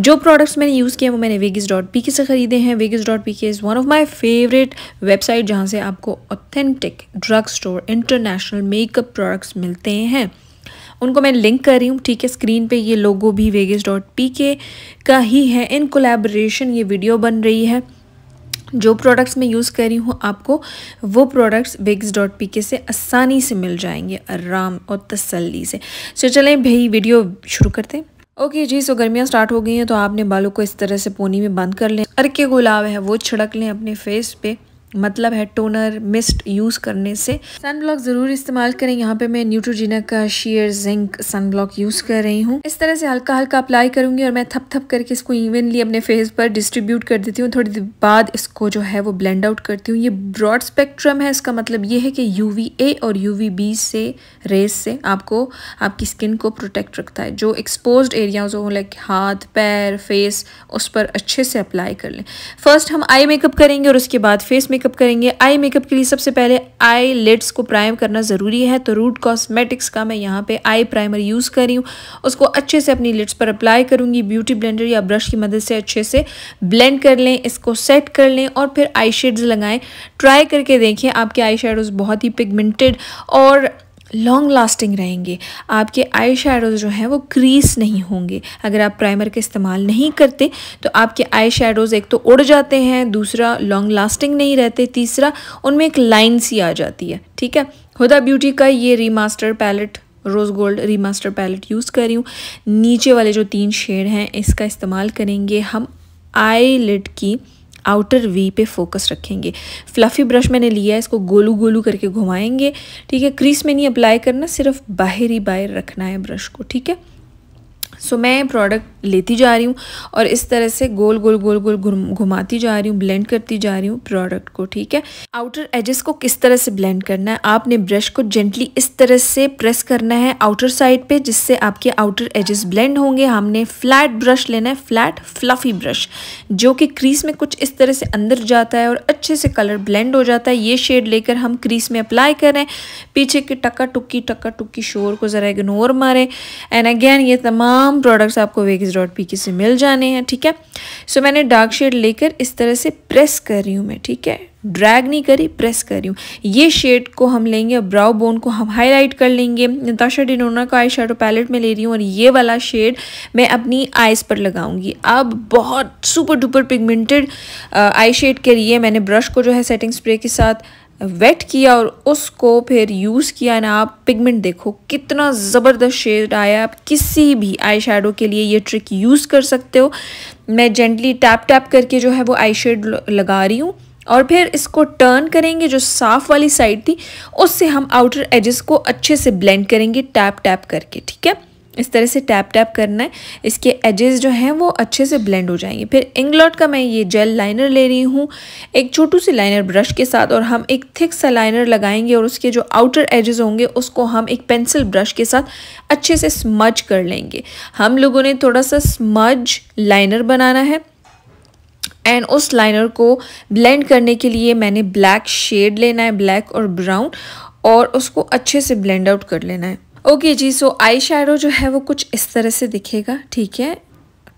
जो प्रोडक्ट्स मैंने यूज़ किया वो मैंने वेगिस डॉट पी के से ख़रीदे हैं वेगिस dot P K is one of my favourite website जहाँ से आपको authentic drug store international makeup products मिलते हैं उनको मैं लिंक कर रही हूँ ठीक है स्क्रीन पे ये लोगो भी वेगिस डॉट पी के का ही है इन कोलेब्रेशन ये वीडियो बन रही है जो प्रोडक्ट्स मैं यूज़ कर रही हूँ आपको वो प्रोडक्ट्स वेग्स डॉट पी के से आसानी से मिल जाएंगे आराम और तसल्ली से सो चलें भाई वीडियो शुरू करते हैं ओके जी सो गर्मियाँ स्टार्ट हो गई हैं तो आपने बालों को इस तरह से पोनी में बंद कर लें अर के गुलाब है वो छिड़क लें अपने फेस पे मतलब है टोनर मिस्ट यूज़ करने से सन ब्लॉक ज़रूर इस्तेमाल करें यहाँ पे मैं न्यूट्रोजिना का sheer zinc sun block use कर रही हूँ इस तरह से हल्का हल्का अप्लाई करूँगी और मैं थप थप करके इसको इवनली अपने फेस पर डिस्ट्रीब्यूट कर देती हूँ थोड़ी देर बाद इसको जो है वो ब्लेंड आउट करती हूँ ये ब्रॉड स्पेक्ट्रम है इसका मतलब ये है कि यू और यू से रेस से आपको आपकी स्किन को प्रोटेक्ट रखता है जो एक्सपोज एरियाज हो लाइक हाथ पैर फेस उस पर अच्छे से अप्लाई कर लें फर्स्ट हम आई मेकअप करेंगे और उसके बाद फेस मेकअप मेकअप करेंगे आई मेकअप के लिए सबसे पहले आई लिड्स को प्राइम करना ज़रूरी है तो रूट कॉस्मेटिक्स का मैं यहाँ पे आई प्राइमर यूज़ कर रही हूँ उसको अच्छे से अपनी लिड्स पर अप्लाई करूँगी ब्यूटी ब्लेंडर या ब्रश की मदद से अच्छे से ब्लेंड कर लें इसको सेट कर लें और फिर आई शेड्स लगाएं ट्राई करके देखें आपके आई बहुत ही पिगमेंटेड और लॉन्ग लास्टिंग रहेंगे आपके आई शेडोज़ जो हैं वो क्रीस नहीं होंगे अगर आप प्राइमर का इस्तेमाल नहीं करते तो आपके आई शेडोज़ एक तो उड़ जाते हैं दूसरा लॉन्ग लास्टिंग नहीं रहते तीसरा उनमें एक लाइन सी आ जाती है ठीक है हुदा ब्यूटी का ये remaster palette rose gold remaster palette use कर रही हूँ नीचे वाले जो तीन शेड हैं इसका इस्तेमाल करेंगे हम आई लिट की आउटर वी पे फोकस रखेंगे फ्लफ़ी ब्रश मैंने लिया है इसको गोलू गोलू करके घुमाएंगे ठीक है क्रीस में नहीं अप्लाई करना सिर्फ बाहर ही बाहर रखना है ब्रश को ठीक है सो मैं प्रोडक्ट लेती जा रही हूँ और इस तरह से गोल गोल गोल गोल घुमाती जा रही हूँ ब्लेंड करती जा रही हूँ प्रोडक्ट को ठीक है आउटर एजेस को किस तरह से ब्लेंड करना है आपने ब्रश को जेंटली इस तरह से प्रेस करना है आउटर साइड पे जिससे आपके आउटर एजेस ब्लेंड होंगे हमने फ्लैट ब्रश लेना है फ्लैट फ्लफ़ी ब्रश जो कि क्रीस में कुछ इस तरह से अंदर जाता है और अच्छे से कलर ब्लेंड हो जाता है ये शेड लेकर हम क्रीस में अप्लाई करें पीछे के टक्का टुक्की टक्का टुक्की शोर को ज़रा इग्नोर मारें एंड अगैन ये तमाम तमाम प्रोडक्ट्स आपको वेगिस डॉट पी से मिल जाने हैं ठीक है सो so, मैंने डार्क शेड लेकर इस तरह से प्रेस कर रही हूँ मैं ठीक है ड्रैग नहीं करी प्रेस कर रही हूँ ये शेड को हम लेंगे ब्राउ बोन को हम हाईलाइट कर लेंगे नताशा डिनोना का आई शेडो पैलेट में ले रही हूँ और ये वाला शेड मैं अपनी आइज़ पर लगाऊंगी अब बहुत super duper pigmented eye shade के लिए मैंने ब्रश को जो है सेटिंग स्प्रे के साथ वेट किया और उसको फिर यूज़ किया ना आप पिगमेंट देखो कितना ज़बरदस्त शेड आया आप किसी भी आई शेडो के लिए ये ट्रिक यूज़ कर सकते हो मैं जेंटली टैप टैप करके जो है वो आई शेड लगा रही हूँ और फिर इसको टर्न करेंगे जो साफ़ वाली साइड थी उससे हम आउटर एजेस को अच्छे से ब्लेंड करेंगे टैप टैप करके ठीक है इस तरह से टैप टैप करना है इसके एजेस जो हैं वो अच्छे से ब्लेंड हो जाएंगे फिर इंग्लॉट का मैं ये जेल लाइनर ले रही हूँ एक छोटू सी लाइनर ब्रश के साथ और हम एक थिक सा लाइनर लगाएंगे और उसके जो आउटर एजेस होंगे उसको हम एक पेंसिल ब्रश के साथ अच्छे से स्मज कर लेंगे हम लोगों ने थोड़ा सा स्मज लाइनर बनाना है एंड उस लाइनर को ब्लेंड करने के लिए मैंने ब्लैक शेड लेना है ब्लैक और ब्राउन और उसको अच्छे से ब्लेंड आउट कर लेना है ओके okay जी सो आई शेडो जो है वो कुछ इस तरह से दिखेगा ठीक है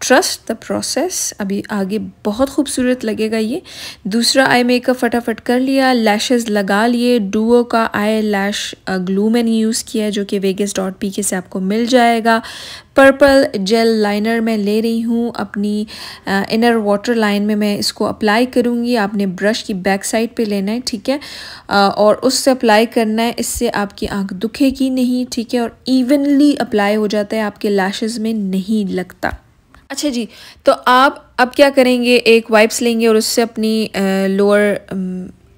ट्रस्ट द प्रोसेस अभी आगे बहुत खूबसूरत लगेगा ये दूसरा आई मेकअप फटाफट कर लिया लैशेस लगा लिए डुओ का आई लैश ग्लू मैंने यूज़ किया है जो कि वेगस डॉट पी के से आपको मिल जाएगा पर्पल जेल लाइनर मैं ले रही हूँ अपनी आ, इनर वाटर लाइन में मैं इसको अप्लाई करूँगी आपने ब्रश की बैक साइड पे लेना है ठीक है आ, और उससे अप्लाई करना है इससे आपकी आंख दुखेगी नहीं ठीक है और इवनली अप्लाई हो जाता है आपके लैशेज़ में नहीं लगता अच्छा जी तो आप अब क्या करेंगे एक वाइप्स लेंगे और उससे अपनी लोअर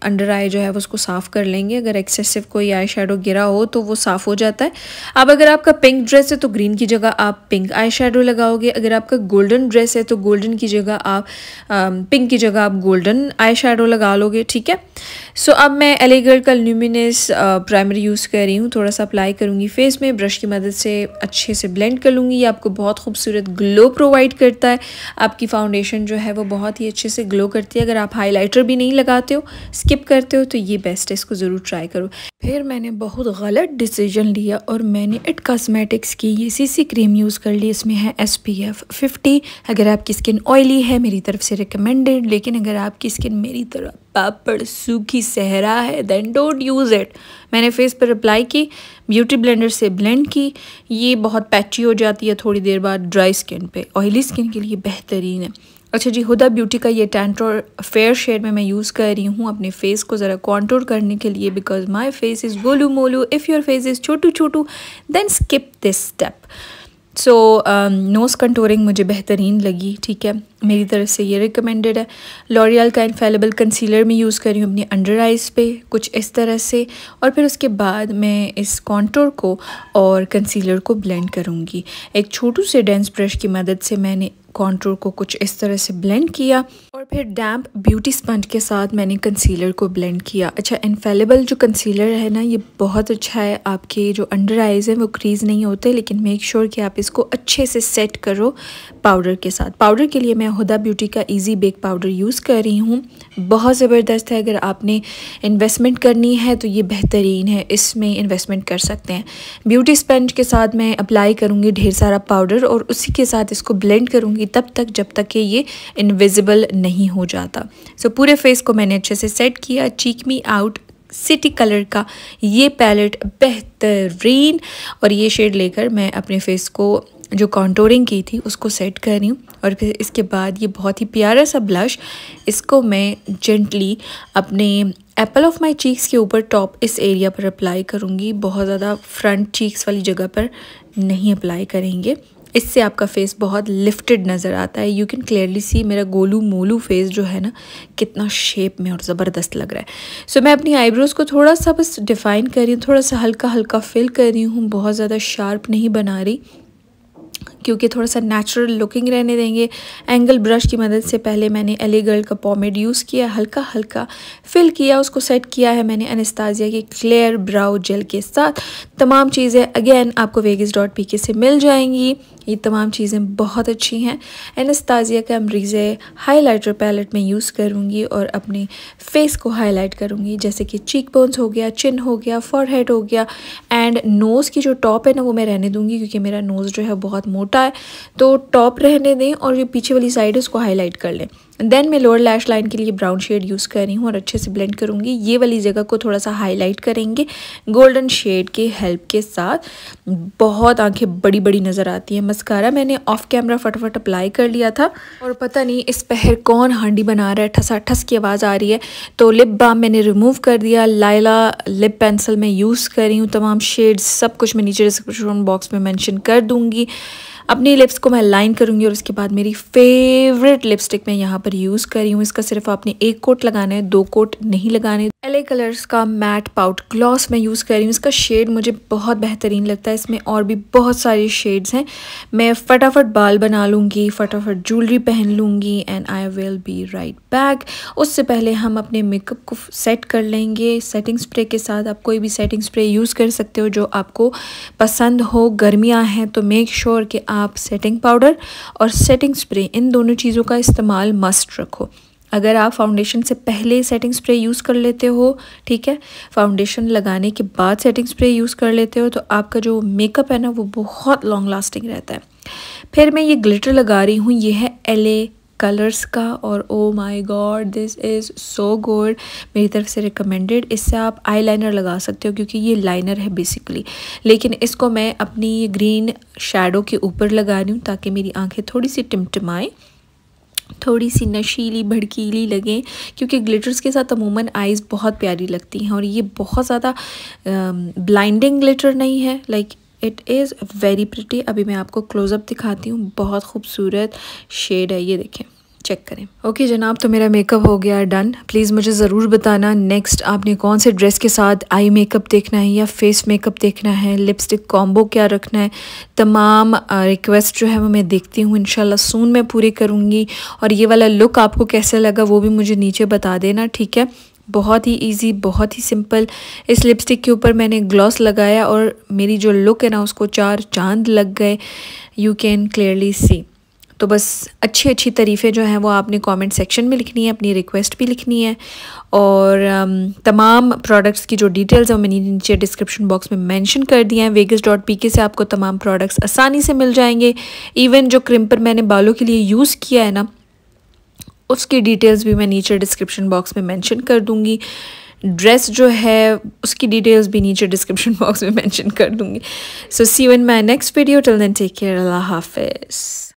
अंडर आई जो है वो उसको साफ़ कर लेंगे अगर एक्सेसिव कोई आई शेडो गिरा हो तो वो साफ़ हो जाता है अब अगर आपका पिंक ड्रेस है तो ग्रीन की जगह आप पिंक आई शेडो लगाओगे अगर आपका गोल्डन ड्रेस है तो गोल्डन की जगह आप पिंक की जगह आप गोल्डन आई शेडो लगा लोगे ठीक है सो so, अब मैं एलेगर्ड का ल्यूमिनस प्राइमरी यूज़ कर रही हूँ थोड़ा सा अप्लाई करूँगी फेस में ब्रश की मदद से अच्छे से ब्लेंड कर लूँगी ये आपको बहुत खूबसूरत ग्लो प्रोवाइड करता है आपकी फाउंडेशन जो है वो बहुत ही अच्छे से ग्लो करती है अगर आप हाईलाइटर भी नहीं लगाते हो स्किन स्किप करते हो तो ये बेस्ट है इसको ज़रूर ट्राई करो फिर मैंने बहुत गलत डिसीजन लिया और मैंने इट कॉस्मेटिक्स की ये सीसी क्रीम यूज़ कर ली इसमें है एस पी एफ फिफ्टी अगर आपकी स्किन ऑयली है मेरी तरफ से रिकमेंडेड लेकिन अगर आपकी स्किन मेरी तरफ पापड़ सूखी सहरा है देन डोंट यूज़ इट मैंने फेस पर अप्लाई की ब्यूटी ब्लेंडर से ब्लेंड की ये बहुत पैची हो जाती है थोड़ी देर बाद ड्राई स्किन पे ऑयली स्किन के लिए बेहतरीन है अच्छा जी हुदा ब्यूटी का ये टेंटोर फेयर शेड में मैं यूज़ कर रही हूँ अपने फेस को ज़रा कॉन्टोर करने के लिए बिकॉज माई फेस इज़ गोलू मोलू इफ़ योर फेस इज़ छोटू छोटू then skip this step so nose contouring मुझे बेहतरीन लगी ठीक है मेरी तरफ से ये रिकमेंडेड है लॉरियल का इन्फेलेबल कंसीलर मैं यूज़ कर रही हूँ अपनी अंडर आइज़ पे कुछ इस तरह से और फिर उसके बाद मैं इस कॉन्टोर को और कंसीलर को ब्लेंड करूँगी एक छोटू से डेंस ब्रश की मदद से मैंने कॉन्टूर को कुछ इस तरह से ब्लेंड किया और फिर डैम्प ब्यूटी स्पंज के साथ मैंने कंसीलर को ब्लेंड किया अच्छा इनफेलेबल जो कंसीलर है ना ये बहुत अच्छा है आपके जो अंडर आइज़ हैं वो क्रीज़ नहीं होते लेकिन मेक श्योर sure कि आप इसको अच्छे से सेट करो पाउडर के साथ पाउडर के लिए मैं हुदा ब्यूटी का इजी बेक पाउडर यूज़ कर रही हूँ बहुत ज़बरदस्त है अगर आपने इन्वेस्टमेंट करनी है तो ये बेहतरीन है इसमें इन्वेस्टमेंट कर सकते हैं ब्यूटी स्पंज के साथ मैं अप्लाई करूँगी ढेर सारा पाउडर और उसी के साथ इसको ब्लेंड करूँगी तब तक जब तक कि ये इन्विज़िबल नहीं नहीं हो जाता सो so, पूरे फेस को मैंने अच्छे से सेट किया cheek me out City Color का ये पैलेट बेहतरीन और ये शेड लेकर मैं अपने फेस को जो कॉन्टोरिंग की थी उसको सेट कर रही हूँ और फिर इसके बाद ये बहुत ही प्यारा सा ब्लश इसको मैं जेंटली अपने एप्पल ऑफ माय चीक्स के ऊपर टॉप इस एरिया पर अप्लाई करूँगी बहुत ज़्यादा फ्रंट चीक्स वाली जगह पर नहीं अप्लाई करेंगे इससे आपका फेस बहुत लिफ्टेड नज़र आता है यू कैन क्लियरली सी मेरा गोलू मोलू फेस जो है ना कितना शेप में और ज़बरदस्त लग रहा है सो so, मैं अपनी आईब्रोज़ को थोड़ा सा बस डिफ़ाइन कर रही हूँ थोड़ा सा हल्का हल्का फिल कर रही हूँ बहुत ज़्यादा शार्प नहीं बना रही क्योंकि थोड़ा सा नेचुरल लुकिंग रहने देंगे एंगल ब्रश की मदद से पहले मैंने एली गर्ल का पॉमेड यूज़ किया हल्का हल्का फिल किया उसको सेट किया है मैंने अनस्ताजिया की क्लियर ब्राउ जेल के साथ तमाम चीज़ें अगेन आपको वेगिस डॉट पी के से मिल जाएंगी ये तमाम चीज़ें बहुत अच्छी हैं एनस्ताजिया का अमरीजे हाइलाइटर पैलेट में यूज़ करूँगी और अपने फेस को हाईलाइट करूँगी जैसे कि चीक बोन्स हो गया चिन हो गया फॉरहेड हो गया एंड नोज़ की जो टॉप है ना वो मैं रहने दूँगी क्योंकि मेरा नोज़ जो है बहुत मोटा होता है तो टॉप रहने दें और जो पीछे वाली साइड है उसको हाईलाइट कर लें देन मैं लोअर लैश लाइन के लिए ब्राउन शेड यूज़ कर रही हूँ और अच्छे से ब्लेंड करूँगी ये वाली जगह को थोड़ा सा हाईलाइट करेंगे गोल्डन शेड के हेल्प के साथ बहुत आंखें बड़ी बड़ी नज़र आती हैं मस्कारा मैंने ऑफ कैमरा फटाफट अप्लाई कर लिया था और पता नहीं इस पहर कौन हांडी बना रहा है ठसा ठस की आवाज़ आ रही है तो लिप बाम मैंने रिमूव कर दिया लाइला लिप पेंसिल मैं यूज़ कर रही हूँ तमाम शेड्स सब कुछ मैं नीचे डिस्क्रिप्शन बॉक्स में मैंशन कर दूँगी अपनी लिप्स को मैं लाइन करूँगी और उसके बाद मेरी फेवरेट लिपस्टिक मैं यहाँ पर यूज़ कर रही हूँ इसका सिर्फ आपने एक कोट लगाना है दो कोट नहीं लगाने एल कलर्स का मैट पाउट ग्लॉस मैं यूज़ कर रही हूँ इसका शेड मुझे बहुत बेहतरीन लगता है इसमें और भी बहुत सारे शेड्स हैं मैं फटाफट बाल बना लूँगी फटाफट ज्वेलरी पहन लूँगी and I will be right back उससे पहले हम अपने मेकअप को सेट कर लेंगे सेटिंग स्प्रे के साथ आप कोई भी सेटिंग स्प्रे यूज़ कर सकते हो जो आपको पसंद हो गर्मियाँ हैं तो मेक श्योर sure कि आप सेटिंग पाउडर और सेटिंग स्प्रे इन दोनों चीज़ों का इस्तेमाल मस्त मस्ट रखो अगर आप फाउंडेशन से पहले सेटिंग स्प्रे यूज़ कर लेते हो ठीक है फाउंडेशन लगाने के बाद सेटिंग स्प्रे यूज़ कर लेते हो तो आपका जो मेकअप है ना वो बहुत लॉन्ग लास्टिंग रहता है फिर मैं ये ग्लिटर लगा रही हूँ ये है एल कलर्स का और oh my God this is so good मेरी तरफ से रिकमेंडेड इससे आप आईलाइनर लगा सकते हो क्योंकि ये लाइनर है बेसिकली लेकिन इसको मैं अपनी ग्रीन शेडो के ऊपर लगा रही हूँ ताकि मेरी आंखें थोड़ी सी टिमटिमाएँ थोड़ी सी नशीली भड़कीली लगें क्योंकि ग्लिटर्स के साथ अमूमन आइज़ बहुत प्यारी लगती हैं और ये बहुत ज़्यादा ब्लाइंडिंग ग्लिटर नहीं है like it is very pretty अभी मैं आपको क्लोज़अप दिखाती हूँ बहुत खूबसूरत शेड है ये देखें चेक करें ओके okay, जनाब तो मेरा मेकअप हो गया डन प्लीज़ मुझे ज़रूर बताना नेक्स्ट आपने कौन से ड्रेस के साथ आई मेकअप देखना है या फेस मेकअप देखना है लिपस्टिक कॉम्बो क्या रखना है तमाम रिक्वेस्ट जो है वो मैं देखती हूँ इन सून मैं पूरी करूँगी और ये वाला लुक आपको कैसा लगा वो भी मुझे नीचे बता देना ठीक है बहुत ही इजी बहुत ही सिंपल इस लिपस्टिक के ऊपर मैंने ग्लॉस लगाया और मेरी जो लुक है ना उसको चार चांद लग गए यू कैन क्लियरली सी तो बस अच्छी अच्छी तारीफ़ें जो हैं वो आपने कमेंट सेक्शन में लिखनी है अपनी रिक्वेस्ट भी लिखनी है और um, तमाम प्रोडक्ट्स की जो डिटेल्स हैं मैंने नीचे डिस्क्रिप्शन बॉक्स में मेंशन कर दिए हैं वेगस डॉट पी के से आपको तमाम प्रोडक्ट्स आसानी से मिल जाएंगे इवन जो क्रिम्पर मैंने बालों के लिए यूज़ किया है ना उसकी डिटेल्स भी मैं नीचे डिस्क्रिप्शन बॉक्स में मैंशन कर दूँगी ड्रेस जो है उसकी डिटेल्स भी नीचे डिस्क्रिप्शन बॉक्स में मैंशन कर दूँगी so see on my next video till then take care अल्लाह हाफिज़